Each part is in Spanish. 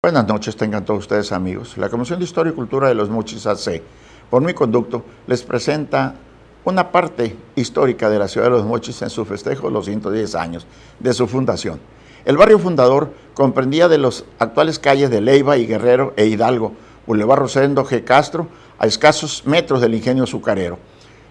Buenas noches, tengan todos ustedes amigos. La Comisión de Historia y Cultura de los Mochis AC, por mi conducto, les presenta una parte histórica de la ciudad de los Mochis en su festejo de los 110 años de su fundación. El barrio fundador comprendía de las actuales calles de Leiva y Guerrero e Hidalgo, Boulevard Rosendo G. Castro, a escasos metros del ingenio azucarero.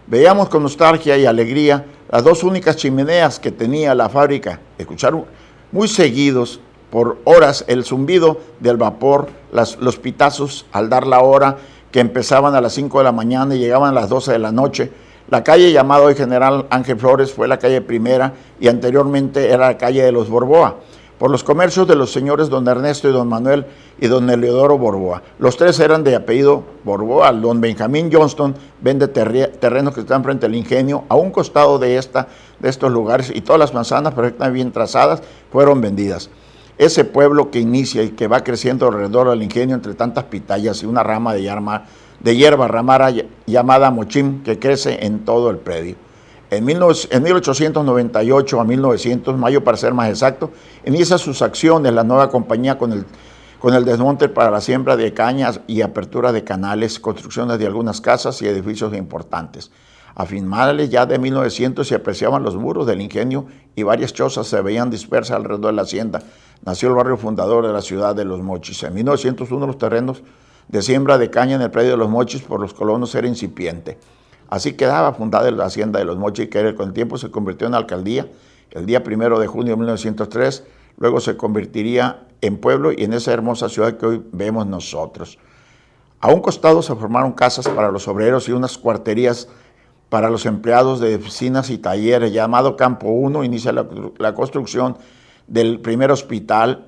Veíamos con nostalgia y alegría las dos únicas chimeneas que tenía la fábrica, escucharon muy seguidos por horas el zumbido del vapor, los pitazos al dar la hora, que empezaban a las 5 de la mañana y llegaban a las 12 de la noche. La calle llamada hoy General Ángel Flores fue la calle primera y anteriormente era la calle de los Borboa, por los comercios de los señores don Ernesto y don Manuel y don Eleodoro Borboa. Los tres eran de apellido Borboa. Don Benjamín Johnston vende terrenos que están frente al ingenio, a un costado de, esta, de estos lugares, y todas las manzanas perfectamente bien trazadas fueron vendidas ese pueblo que inicia y que va creciendo alrededor del ingenio entre tantas pitayas y una rama de, hierba, de ramara llamada mochim que crece en todo el predio. En, 1898 a 1900, mayo para ser más exacto, inicia sus acciones la nueva compañía con el, con el desmonte para la siembra de cañas y apertura de canales, construcciones de algunas casas y edificios importantes. A ya de 1900 se apreciaban los muros del ingenio y varias chozas se veían dispersas alrededor de la hacienda. Nació el barrio fundador de la ciudad de Los Mochis. En 1901 los terrenos de siembra de caña en el predio de Los Mochis por los colonos era incipiente. Así quedaba fundada la hacienda de Los Mochis, que con el tiempo se convirtió en alcaldía el día primero de junio de 1903. Luego se convertiría en pueblo y en esa hermosa ciudad que hoy vemos nosotros. A un costado se formaron casas para los obreros y unas cuarterías para los empleados de oficinas y talleres, llamado Campo 1, inicia la, construcción del primer hospital,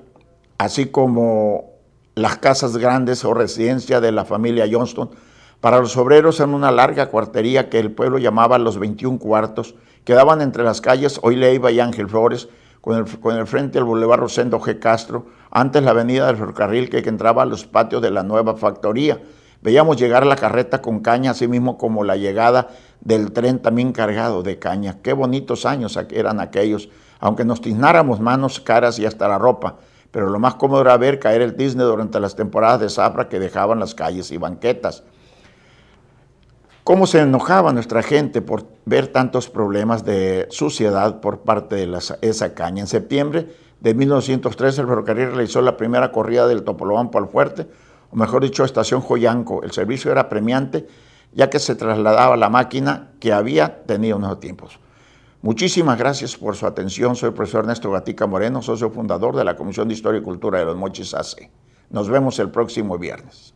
así como las casas grandes o residencia de la familia Johnston. Para los obreros en una larga cuartería que el pueblo llamaba los 21 cuartos, quedaban entre las calles Hoy y Ángel Flores, con el, frente al Boulevard Rosendo G. Castro, antes la avenida del ferrocarril que entraba a los patios de la nueva factoría. Veíamos llegar la carreta con caña, así mismo como la llegada del tren también cargado de caña. Qué bonitos años eran aquellos, aunque nos tiznáramos manos, caras y hasta la ropa. Pero lo más cómodo era ver caer el Disney durante las temporadas de zafra que dejaban las calles y banquetas. Cómo se enojaba nuestra gente por ver tantos problemas de suciedad por parte de esa caña. En septiembre de 1903? el ferrocarril realizó la primera corrida del Topolobampo al Fuerte, o mejor dicho, estación Joyanco. El servicio era premiante, ya que se trasladaba la máquina que había tenido unos tiempos. Muchísimas gracias por su atención. Soy el profesor Ernesto Gatica Moreno, socio fundador de la Comisión de Historia y Cultura de los Mochis AC. Nos vemos el próximo viernes.